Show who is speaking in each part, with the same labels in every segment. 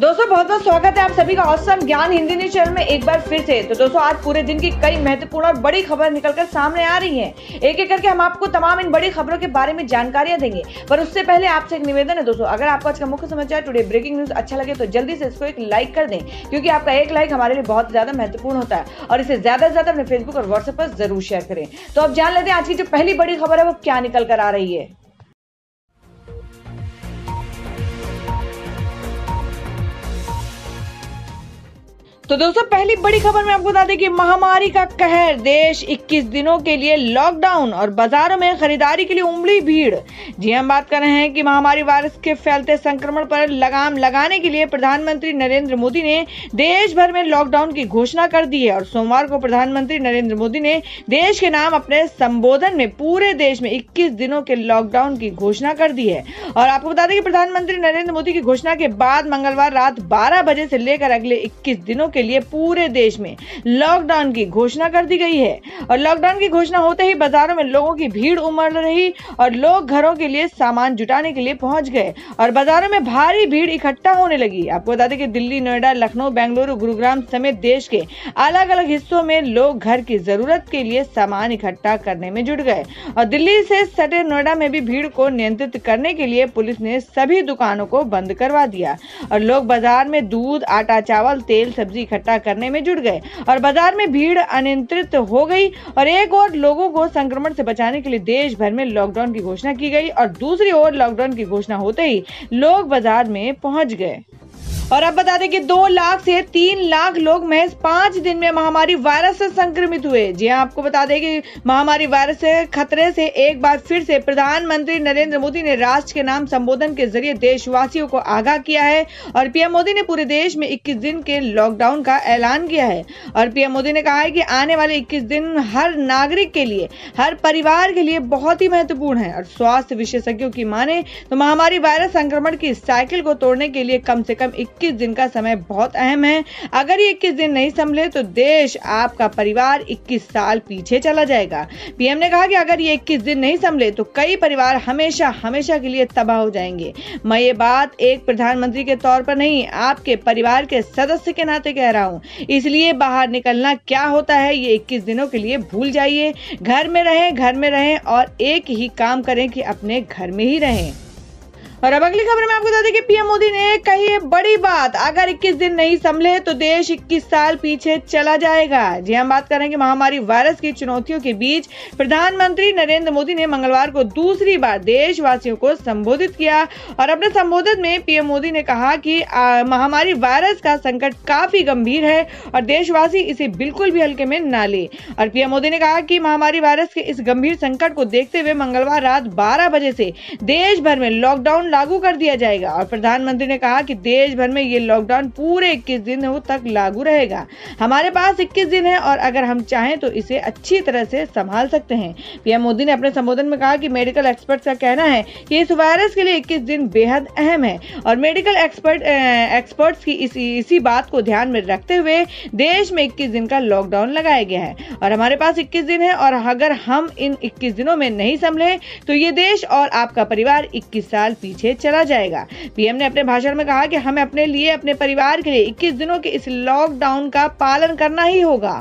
Speaker 1: दोस्तों बहुत बहुत स्वागत है आप सभी का औसम ज्ञान हिंदी न्यूज चैनल में एक बार फिर से तो दोस्तों आज पूरे दिन की कई महत्वपूर्ण और बड़ी खबर निकलकर सामने आ रही है एक एक करके हम आपको तमाम इन बड़ी खबरों के बारे में जानकारियां देंगे पर उससे पहले आपसे एक निवेदन है दोस्तों अगर आपको आज का मुख्य समाचार टूडे ब्रेकिंग न्यूज अच्छा लगे तो जल्दी से इसको एक लाइक कर दें क्योंकि आपका एक लाइक हमारे लिए बहुत ज्यादा महत्वपूर्ण होता है और इसे ज्यादा से ज्यादा अपने फेसबुक और व्हाट्सएप पर जरूर शेयर करें तो आप जान लेते हैं आज की जो पहली बड़ी खबर है वो क्या निकल कर आ रही है तो दोस्तों पहली बड़ी खबर में आपको बता दें कि महामारी का कहर देश 21 दिनों के लिए लॉकडाउन और बाजारों में खरीदारी के लिए उमड़ी भीड़ जी हाँ, हम बात कर रहे हैं कि महामारी वायरस के फैलते संक्रमण पर लगाम लगाने के लिए प्रधानमंत्री नरेंद्र मोदी ने देश भर में लॉकडाउन की घोषणा कर दी है और सोमवार को प्रधानमंत्री नरेंद्र मोदी ने देश के नाम अपने संबोधन में पूरे देश में इक्कीस दिनों के लॉकडाउन की घोषणा कर दी है और आपको बता दें कि प्रधानमंत्री नरेंद्र मोदी की घोषणा के बाद मंगलवार रात बारह बजे से लेकर अगले इक्कीस दिनों के के लिए पूरे देश में लॉकडाउन की घोषणा कर दी गई है और लॉकडाउन की घोषणा होते ही बाजारों में लोगों की भीड़ उमड़ रही और लोग घरों के लिए सामान जुटाने के लिए पहुंच गए और बाजारों में भारी भीड़ इकट्ठा होने लगी आपको बता दें कि दिल्ली नोएडा लखनऊ बेंगलुरु गुरुग्राम समेत देश के अलग अलग हिस्सों में लोग घर की जरूरत के लिए सामान इकट्ठा करने में जुट गए और दिल्ली से सटे नोएडा में भी भीड़ को नियंत्रित करने के लिए पुलिस ने सभी दुकानों को बंद करवा दिया और लोग बाजार में दूध आटा चावल तेल सब्जी इकट्ठा करने में जुट गए और बाजार में भीड़ अनियंत्रित हो गई और एक और लोगों को संक्रमण से बचाने के लिए देश भर में लॉकडाउन की घोषणा की गई और दूसरी ओर लॉकडाउन की घोषणा होते ही लोग बाजार में पहुंच गए और अब बता दें कि दो लाख से तीन लाख लोग महज पांच दिन में महामारी वायरस से संक्रमित हुए जी हाँ आपको बता दें कि महामारी वायरस से खतरे से एक बार फिर से प्रधानमंत्री नरेंद्र मोदी ने राष्ट्र के नाम संबोधन के जरिए देशवासियों को आगाह किया है और पीएम मोदी ने पूरे देश में इक्कीस दिन के लॉकडाउन का ऐलान किया है और पीएम मोदी ने कहा है की आने वाले इक्कीस दिन हर नागरिक के लिए हर परिवार के लिए बहुत ही महत्वपूर्ण है और स्वास्थ्य विशेषज्ञों की माने तो महामारी वायरस संक्रमण की साइकिल को तोड़ने के लिए कम से कम इक्कीस दिन का समय बहुत अहम है अगर ये इक्कीस दिन नहीं संभले तो देश आपका परिवार इक्कीस साल पीछे चला जाएगा पीएम ने कहा कि अगर ये इक्कीस दिन नहीं संभले तो कई परिवार हमेशा हमेशा के लिए तबाह हो जाएंगे मैं ये बात एक प्रधानमंत्री के तौर पर नहीं आपके परिवार के सदस्य के नाते कह रहा हूँ इसलिए बाहर निकलना क्या होता है ये इक्कीस दिनों के लिए भूल जाइए घर में रहें घर में रहें और एक ही काम करें कि अपने घर में ही रहें और अब अगली खबर में आपको बता दें कि पीएम मोदी ने कही बड़ी बात अगर 21 दिन नहीं संभले तो देश 21 साल पीछे चला जाएगा जी हम हाँ, बात कि महामारी वायरस की चुनौतियों के बीच प्रधानमंत्री नरेंद्र मोदी ने मंगलवार को दूसरी बार देशवासियों को संबोधित किया और अपने संबोधन में पीएम मोदी ने कहा कि महामारी वायरस का संकट काफी गंभीर है और देशवासी इसे बिल्कुल भी हल्के में ना ले और पीएम मोदी ने कहा कि महामारी वायरस के इस गंभीर संकट को देखते हुए मंगलवार रात बारह बजे से देश भर में लॉकडाउन लॉकडाउन लागू कर दिया जाएगा और प्रधानमंत्री ने कहा कि देश भर में ये लॉकडाउन पूरे 21 दिन तक लागू रहेगा हमारे पास 21 दिन है और अगर हम चाहें तो इसे अच्छी तरह से संभाल सकते हैं पीएम मोदी ने अपने संबोधन में कहा कि मेडिकल एक्सपर्ट का कहना है कि इस वायरस के लिए इक्कीस दिन बेहद अहम है और मेडिकल एक्सपर्ट एक्सपर्ट्स की इसी इसी बात को ध्यान में रखते हुए देश में इक्कीस दिन का लॉकडाउन लगाया गया है और हमारे पास इक्कीस दिन है और अगर हम इन इक्कीस दिनों में नहीं संभले तो ये देश और आपका परिवार इक्कीस साल पीछे पीछे चला जाएगा पीएम ने अपने भाषण में कहा कि हमें अपने लिए अपने परिवार के लिए 21 दिनों के इस लॉकडाउन का पालन करना ही होगा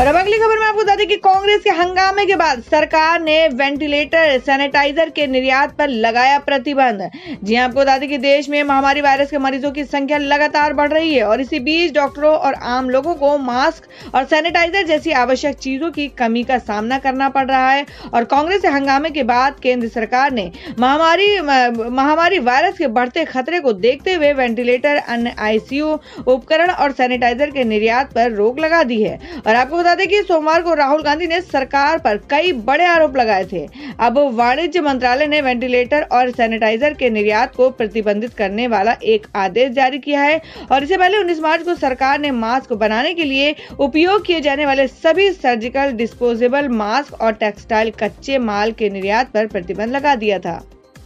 Speaker 1: और अब अगली खबर में आपको बता दें कि कांग्रेस के हंगामे के बाद सरकार ने वेंटिलेटर सैनिटाइजर के निर्यात पर लगाया प्रतिबंध जी हाँ, आपको बता दें कि देश में महामारी वायरस के मरीजों की संख्या लगातार बढ़ रही है और इसी बीच डॉक्टरों और आम लोगों को मास्क और सैनिटाइजर जैसी आवश्यक चीजों की कमी का सामना करना पड़ रहा है और कांग्रेस के हंगामे के बाद केंद्र सरकार ने महामारी महामारी वायरस के बढ़ते खतरे को देखते हुए वेंटिलेटर अन्य आईसीयू उपकरण और सैनिटाइजर के निर्यात पर रोक लगा दी है और आपको बता दें कि सोमवार को राहुल गांधी ने सरकार पर कई बड़े आरोप लगाए थे अब वाणिज्य मंत्रालय ने वेंटिलेटर और सैनिटाइजर के निर्यात को प्रतिबंधित करने वाला एक आदेश जारी किया है और इससे पहले उन्नीस मार्च को सरकार ने मास्क बनाने के लिए उपयोग किए जाने वाले सभी सर्जिकल डिस्पोजेबल मास्क और टेक्सटाइल कच्चे माल के निर्यात पर प्रतिबंध लगा दिया था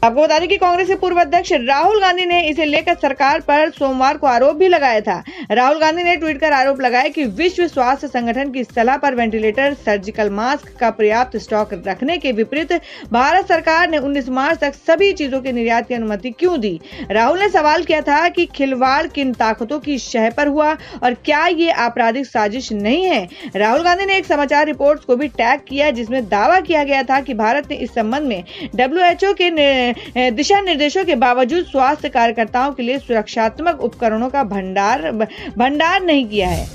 Speaker 1: आपको बता दें कि कांग्रेस के पूर्व अध्यक्ष राहुल गांधी ने इसे लेकर सरकार पर सोमवार को आरोप भी लगाया था राहुल गांधी ने ट्वीट कर आरोप लगाया कि विश्व स्वास्थ्य संगठन की सलाह पर वेंटिलेटर सर्जिकल मास्क का पर्याप्त स्टॉक रखने के विपरीत भारत सरकार ने 19 मार्च तक सभी चीजों के निर्यात की अनुमति क्यों दी राहुल ने सवाल किया था कि खिलवाड़ किन ताकतों की शह पर हुआ और क्या ये आपराधिक साजिश नहीं है राहुल गांधी ने एक समाचार रिपोर्ट को भी टैग किया जिसमें दावा किया गया था कि भारत ने इस संबंध में डब्ल्यू के दिशा निर्देशों के बावजूद स्वास्थ्य कार्यकर्ताओं के लिए सुरक्षात्मक उपकरणों का भंडार भंडार नहीं किया है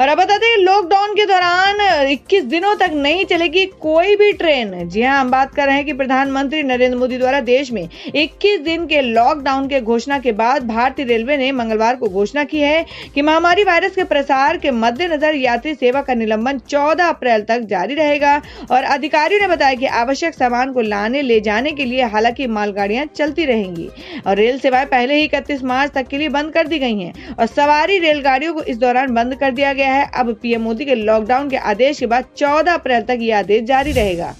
Speaker 1: और अब बता दें लॉकडाउन के दौरान 21 दिनों तक नहीं चलेगी कोई भी ट्रेन जी हाँ हम बात कर रहे हैं कि प्रधानमंत्री नरेंद्र मोदी द्वारा देश में 21 दिन के लॉकडाउन के घोषणा के बाद भारतीय रेलवे ने मंगलवार को घोषणा की है कि महामारी वायरस के प्रसार के मद्देनजर यात्री सेवा का निलंबन चौदह अप्रैल तक जारी रहेगा और अधिकारियों ने बताया की आवश्यक सामान को लाने ले जाने के लिए हालांकि मालगाड़ियां चलती रहेंगी और रेल सेवाएं पहले ही इकतीस मार्च तक के लिए बंद कर दी गई है और सवारी रेलगाड़ियों को इस दौरान बंद कर दिया गया गया है अब पीएम मोदी के लॉकडाउन के आदेश के बाद 14 अप्रैल तक ये आदेश जारी रहेगा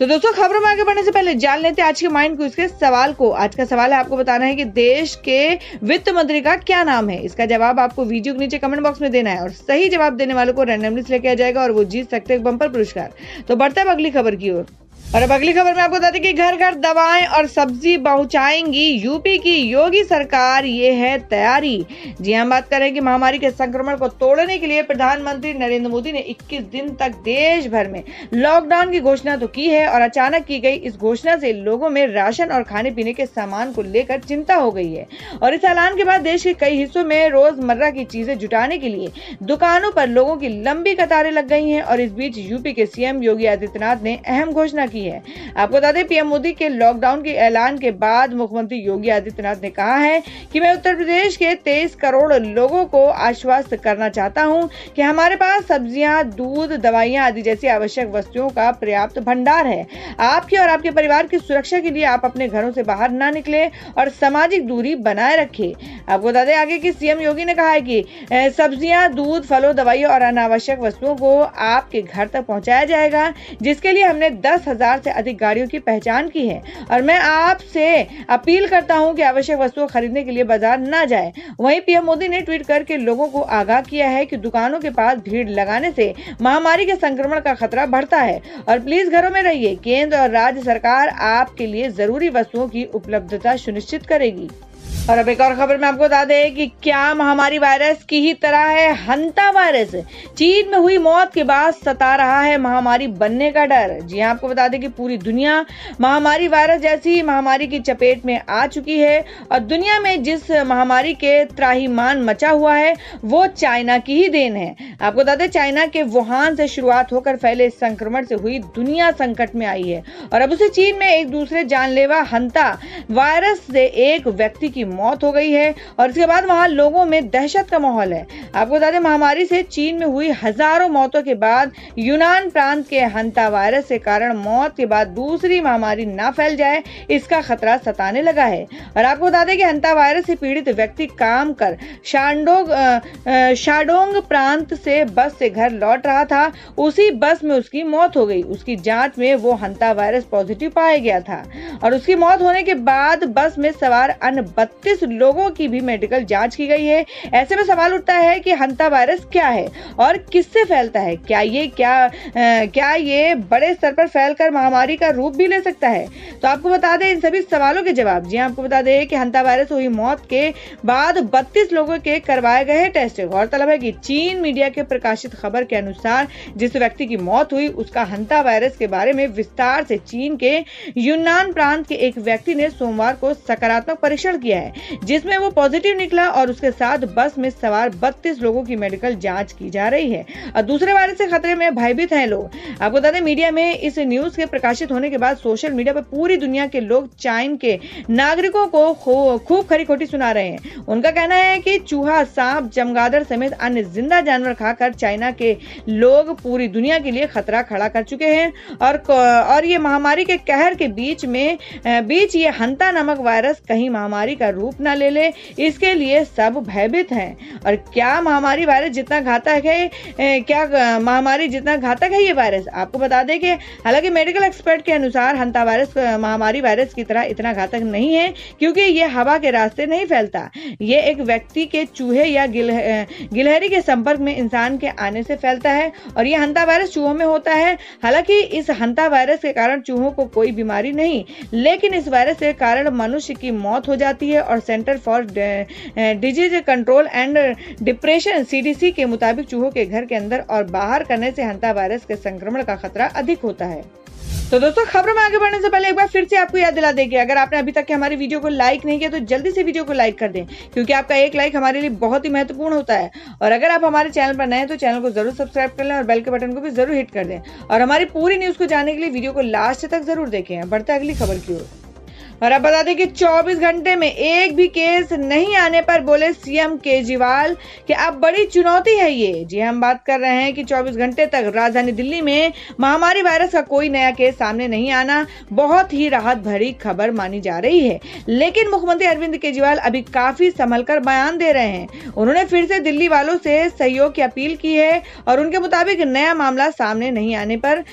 Speaker 1: तो दोस्तों खबरों में आगे बढ़ने से पहले जान लेते आज के माइंड क्विज के सवाल को आज का सवाल है आपको बताना है कि देश के वित्त मंत्री का क्या नाम है इसका जवाब आपको वीडियो के नीचे कमेंट बॉक्स में देना है और सही जवाब देने वालों को रैंडमली सिलेक्ट किया जाएगा और वो जीत सकते हैं बंपर पुरस्कार तो बढ़ते अब अगली खबर की ओर और अब अगली खबर में आपको बता दें कि घर घर दवाएं और सब्जी पहुंचाएंगी यूपी की योगी सरकार ये है तैयारी जी हम हाँ, बात करें कि महामारी के संक्रमण को तोड़ने के लिए प्रधानमंत्री नरेंद्र मोदी ने 21 दिन तक देश भर में लॉकडाउन की घोषणा तो की है और अचानक की गई इस घोषणा से लोगों में राशन और खाने पीने के सामान को लेकर चिंता हो गई है और इस ऐलान के बाद देश के कई हिस्सों में रोजमर्रा की चीजें जुटाने के लिए दुकानों पर लोगों की लंबी कतारें लग गई है और इस बीच यूपी के सीएम योगी आदित्यनाथ ने अहम घोषणा की की है आपको बता दें पीएम मोदी के लॉकडाउन के ऐलान के बाद मुख्यमंत्री योगी आदित्यनाथ ने कहा है कि मैं उत्तर प्रदेश के तेईस करोड़ लोगों को आश्वस्त करना चाहता हूँ कि हमारे पास सब्जियां दूध दवाइयां आदि जैसी आवश्यक वस्तुओं का पर्याप्त भंडार है आपके और आपके परिवार की सुरक्षा के लिए आप अपने घरों से बाहर न निकले और सामाजिक दूरी बनाए रखे आपको बता दें आगे की सीएम योगी ने कहा है कि सब्जियां दूध फलों दवाइयों और अनावश्यक वस्तुओं को आपके घर तक पहुंचाया जाएगा जिसके लिए हमने दस हजार हजार से अधिक गाड़ियों की पहचान की है और मैं आपसे अपील करता हूं कि आवश्यक वस्तुओं खरीदने के लिए बाजार न जाए वहीं पीएम मोदी ने ट्वीट करके लोगों को आगाह किया है कि दुकानों के पास भीड़ लगाने से महामारी के संक्रमण का खतरा बढ़ता है और प्लीज घरों में रहिए केंद्र और राज्य सरकार आपके लिए जरूरी वस्तुओं की उपलब्धता सुनिश्चित करेगी और अब एक और खबर में आपको बता दें कि क्या महामारी वायरस की ही तरह है हंता वायरस चीन में हुई मौत के बाद सता रहा है महामारी बनने का डर जी हाँ, आपको बता दें कि पूरी दुनिया महामारी वायरस जैसी महामारी की चपेट में आ चुकी है और दुनिया में जिस महामारी के त्राहीमान मचा हुआ है वो चाइना की ही देन है आपको बता दें चाइना के वुहान से शुरुआत होकर फैले इस संक्रमण से हुई दुनिया संकट में आई है और अब उसे चीन में एक दूसरे जानलेवा हंता वायरस से एक व्यक्ति की मौत हो गई है और इसके बाद वहाँ लोगों में दहशत का माहौल है आपको बता दें महामारी से चीन में हुई हजारों मौतों के बाद यूनान प्रांत के हंता वायरस के कारण मौत के बाद दूसरी महामारी ना फैल जाए इसका खतरा सताने लगा है और आपको बता दें कि हंता वायरस से पीड़ित व्यक्ति काम कर शांडोग शाडोंग प्रांत से बस से घर लौट रहा था उसी बस में उसकी मौत हो गई उसकी जांच में वो हंता वायरस पॉजिटिव पाया गया था और उसकी मौत होने के बाद बस में सवार अन्य उनतीस लोगों की भी मेडिकल जांच की गई है ऐसे में सवाल उठता है कि हंता वायरस क्या है और किससे फैलता है क्या ये क्या आ, क्या ये बड़े स्तर पर फैलकर महामारी का रूप भी ले सकता है तो आपको बता दें इन सभी सवालों के जवाब जी हाँ, आपको बता दें कि हंता वायरस हुई मौत के बाद बत्तीस लोगों के करवाए गए टेस्ट गौरतलब है कि चीन मीडिया के प्रकाशित खबर के अनुसार जिस व्यक्ति की मौत हुई उसका हंता वायरस के बारे में विस्तार से चीन के यूनान प्रांत के एक व्यक्ति ने सोमवार को सकारात्मक परीक्षण किया है है जिसमें वो पॉजिटिव निकला और उसके साथ बस में सवार बत्तीस लोगों की मेडिकल जाँच की जा रही है और दूसरे वायरस से खतरे में भयभीत हैं लोग आपको बता दें मीडिया में इस न्यूज के प्रकाशित होने के बाद सोशल मीडिया पर पूरी दुनिया के लोग चाइन के नागरिकों को खूब खरी खोटी सुना रहे हैं उनका कहना है कि चूहा सांप जमगादड़ समेत अन्य जिंदा जानवर खाकर चाइना के लोग पूरी दुनिया के लिए खतरा खड़ा कर चुके हैं और और ये महामारी के कहर के बीच में बीच ये हंता नामक वायरस कहीं महामारी का रूप न ले ले इसके लिए सब भयभीत हैं और क्या महामारी वायरस जितना घातक है क्या महामारी जितना घातक है ये वायरस आपको बता दें कि हालांकि मेडिकल एक्सपर्ट के अनुसार हंता वायरस महामारी वायरस की तरह इतना घातक नहीं है क्योंकि ये हवा के रास्ते नहीं फैलता ये एक व्यक्ति के चूहे या गिलह, गिलहरी के संपर्क में इंसान के आने से फैलता है और ये हंता वायरस चूहों में होता है हालांकि इस हंता वायरस के कारण चूहों को कोई बीमारी नहीं लेकिन इस वायरस के कारण मनुष्य की मौत हो जाती है और center for disease control and depression CDC के मुताबिक चूहों के घर के अंदर और बाहर करने से हंता वायरस के संक्रमण का खतरा अधिक होता है तो दोस्तों खबरों में आगे बढ़ने से पहले एक बार फिर से आपको याद दिला देगी अगर आपने अभी तक के हमारी वीडियो को लाइक नहीं किया तो जल्दी से वीडियो को लाइक कर दें क्योंकि आपका एक लाइक हमारे लिए बहुत ही महत्वपूर्ण होता है और अगर आप हमारे चैनल पर नए हैं तो चैनल को जरूर सब्सक्राइब कर लें और बेल के बटन को भी जरूर हिट कर दें और हमारी पूरी न्यूज को जानने के लिए वीडियो को लास्ट तक जरूर देखें बढ़ते अगली खबर की ओर और अब बता दें कि 24 घंटे में एक भी केस नहीं आने पर बोले सीएम केजरीवाल कि अब बड़ी चुनौती है ये जी हाँ, हम बात कर रहे हैं कि 24 घंटे तक राजधानी दिल्ली में महामारी वायरस का कोई नया केस सामने नहीं आना बहुत ही राहत भरी खबर मानी जा रही है लेकिन मुख्यमंत्री अरविंद केजरीवाल अभी काफी संभल कर बयान दे रहे हैं उन्होंने फिर से दिल्ली वालों से सहयोग की अपील की है और उनके मुताबिक नया मामला सामने नहीं आने पर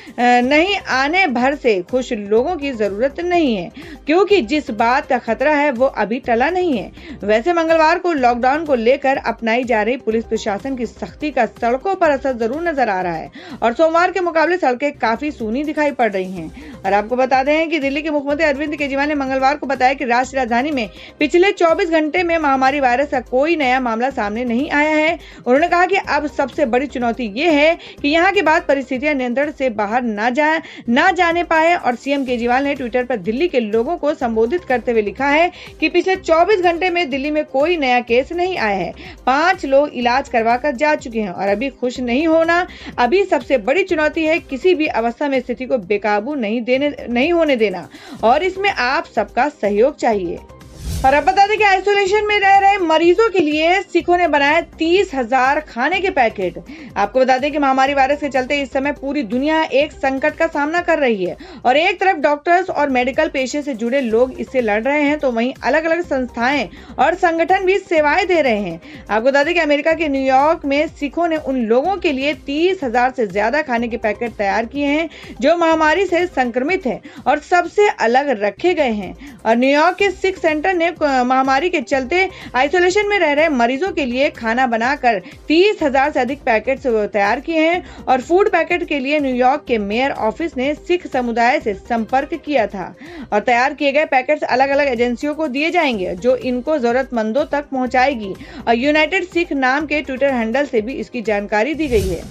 Speaker 1: नहीं आने भर से खुश लोगों की जरूरत नहीं है क्योंकि क्योंकि जिस बात का खतरा है वो अभी टला नहीं है वैसे मंगलवार को लॉकडाउन को लेकर अपनाई जा रही पुलिस प्रशासन की सख्ती का सड़कों पर असर जरूर नजर आ रहा है और सोमवार के मुकाबले सड़कें काफी सूनी दिखाई पड़ रही है और आपको बता दें कि दिल्ली के मुख्यमंत्री अरविंद केजरीवाल ने मंगलवार को बताया कि राष्ट्रीय राजधानी में पिछले 24 घंटे में महामारी वायरस का कोई नया मामला सामने नहीं आया है उन्होंने कहा कि अब सबसे बड़ी चुनौती ये है कि यहाँ के बाद परिस्थितियां नियंत्रण से बाहर न जाए न जाने पाए और सीएम केजरीवाल ने ट्विटर पर दिल्ली के लोगों को संबोधित करते हुए लिखा है कि पिछले चौबीस घंटे में दिल्ली में कोई नया केस नहीं आया है पांच लोग इलाज करवा कर जा चुके हैं और अभी खुश नहीं होना अभी सबसे बड़ी चुनौती है किसी भी अवस्था में स्थिति को बेकाबू नहीं दे देने नहीं होने देना और इसमें आप सबका सहयोग चाहिए और अब बता दें कि आइसोलेशन में रह रहे मरीजों के लिए सिखों ने बनाया तीस हजार खाने के पैकेट आपको बता दें कि महामारी वायरस के चलते इस समय पूरी दुनिया एक संकट का सामना कर रही है और एक तरफ डॉक्टर्स और मेडिकल पेशे से जुड़े लोग इससे लड़ रहे हैं तो वहीं अलग अलग संस्थाएं और संगठन भी सेवाएं दे रहे हैं आपको बता दें कि अमेरिका के न्यूयॉर्क में सिखों ने उन लोगों के लिए तीस हजार से ज्यादा खाने के पैकेट तैयार किए हैं जो महामारी से संक्रमित है और सबसे अलग रखे गए हैं और न्यूयॉर्क के सिख सेंटर ने महामारी के चलते आइसोलेशन में रह रहे मरीजों के लिए खाना बनाकर तीस हजार से अधिक पैकेट तैयार किए हैं और फूड पैकेट के लिए न्यूयॉर्क के मेयर ऑफिस ने सिख समुदाय से संपर्क किया था और तैयार किए गए पैकेट अलग अलग एजेंसियों को दिए जाएंगे जो इनको जरूरतमंदों तक पहुँचाएगी और यूनाइटेड सिख नाम के ट्विटर हैंडल से भी इसकी जानकारी दी गई है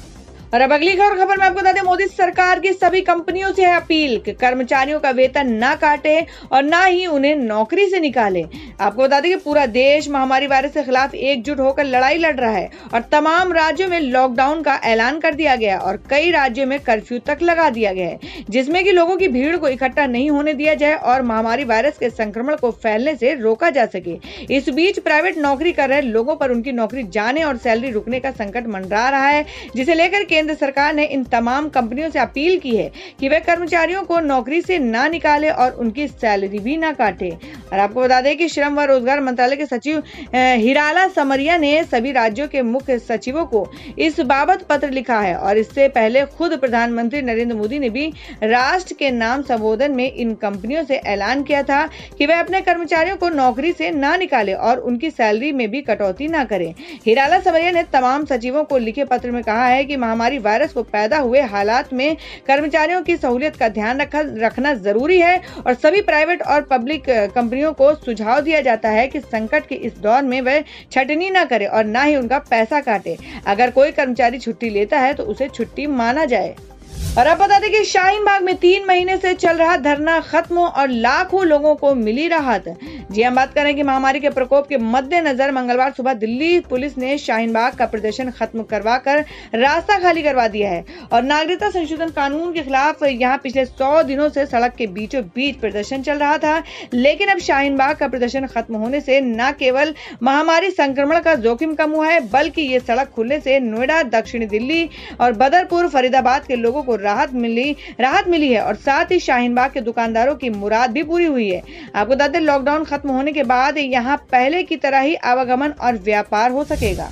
Speaker 1: और अब अगली खबर खबर में आपको बता दें मोदी सरकार की सभी कंपनियों से है अपील कि कर्मचारियों का वेतन ना काटे और ना ही उन्हें नौकरी से निकाले आपको बता दें कि पूरा देश महामारी वायरस के खिलाफ एकजुट होकर लड़ाई लड़ रहा है और तमाम राज्यों में लॉकडाउन का ऐलान कर दिया गया और कई राज्यों में कर्फ्यू तक लगा दिया गया है जिसमे की लोगों की भीड़ को इकट्ठा नहीं होने दिया जाए और महामारी वायरस के संक्रमण को फैलने से रोका जा सके इस बीच प्राइवेट नौकरी कर रहे लोगों पर उनकी नौकरी जाने और सैलरी रुकने का संकट मंडरा रहा है जिसे लेकर केंद्र केंद्र सरकार ने इन तमाम कंपनियों से अपील की है कि वे कर्मचारियों को नौकरी से ना निकाले और उनकी सैलरी भी ना काटे और आपको बता दें कि श्रम व रोजगार मंत्रालय के सचिव हिराला समरिया ने सभी राज्यों के मुख्य सचिवों को इस बाबत पत्र लिखा है और इससे पहले खुद प्रधानमंत्री नरेंद्र मोदी ने भी राष्ट्र के नाम संबोधन में इन कंपनियों से ऐलान किया था कि वे अपने कर्मचारियों को नौकरी से ना निकाले और उनकी सैलरी में भी कटौती ना करें हिराला समरिया ने तमाम सचिवों को लिखे पत्र में कहा है कि महामारी महामारी वायरस को पैदा हुए हालात में कर्मचारियों की सहूलियत का ध्यान रखा रखना जरूरी है और सभी प्राइवेट और पब्लिक कंपनियों को सुझाव दिया जाता है कि संकट के इस दौर में वह छटनी ना करे और ना ही उनका पैसा काटे अगर कोई कर्मचारी छुट्टी लेता है तो उसे छुट्टी माना जाए और आप बता दें कि शाहीन बाग में तीन महीने से चल रहा धरना खत्म हो और लाखों लोगों को मिली राहत जी हम बात करें कि महामारी के प्रकोप के मद्देनजर मंगलवार सुबह दिल्ली पुलिस ने शाहीन बाग का प्रदर्शन खत्म करवा कर रास्ता खाली करवा दिया है और नागरिकता संशोधन कानून के खिलाफ यहाँ पिछले सौ दिनों से सड़क के बीचों बीच प्रदर्शन चल रहा था लेकिन अब शाहीन बाग का प्रदर्शन खत्म होने से न केवल महामारी संक्रमण का जोखिम कम हुआ है बल्कि ये सड़क खुलने से नोएडा दक्षिणी दिल्ली और बदरपुर फरीदाबाद के लोगों को राहत मिली राहत मिली है और साथ ही शाहीन बाग के दुकानदारों की मुराद भी पूरी हुई है आपको बता दें लॉकडाउन खत्म होने के बाद यहाँ पहले की तरह ही आवागमन और व्यापार हो सकेगा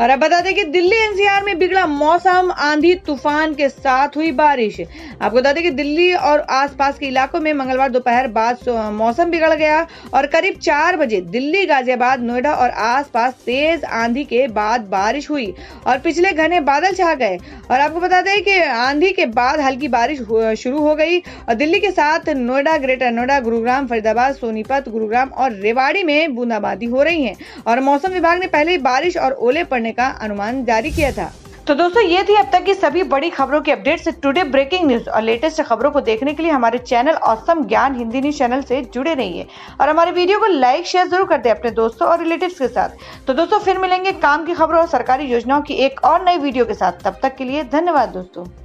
Speaker 1: और अब बता दें कि दिल्ली एनसीआर में बिगड़ा मौसम आंधी तूफान के साथ हुई बारिश आपको बता दें कि दिल्ली और आसपास के इलाकों में मंगलवार दोपहर बाद मौसम बिगड़ गया और करीब चार बजे दिल्ली गाजियाबाद नोएडा और आसपास तेज आंधी के बाद बारिश हुई और पिछले घने बादल छा गए और आपको बता दें कि आंधी के बाद हल्की बारिश शुरू हो गई और दिल्ली के साथ नोएडा ग्रेटर नोएडा गुरुग्राम फरीदाबाद सोनीपत गुरुग्राम और रेवाड़ी में बूंदाबांदी हो रही है और मौसम विभाग ने पहले ही बारिश और ओले पड़ करने का अनुमान जारी किया था तो दोस्तों ये थी अब तक की सभी बड़ी खबरों की अपडेट्स टुडे ब्रेकिंग न्यूज और लेटेस्ट खबरों को देखने के लिए हमारे चैनल औसम ज्ञान हिंदी न्यूज चैनल से जुड़े रहिए और हमारे वीडियो को लाइक शेयर जरूर कर दें अपने दोस्तों और रिलेटिव के साथ तो दोस्तों फिर मिलेंगे काम की खबरों और सरकारी योजनाओं की एक और नई वीडियो के साथ तब तक के लिए धन्यवाद दोस्तों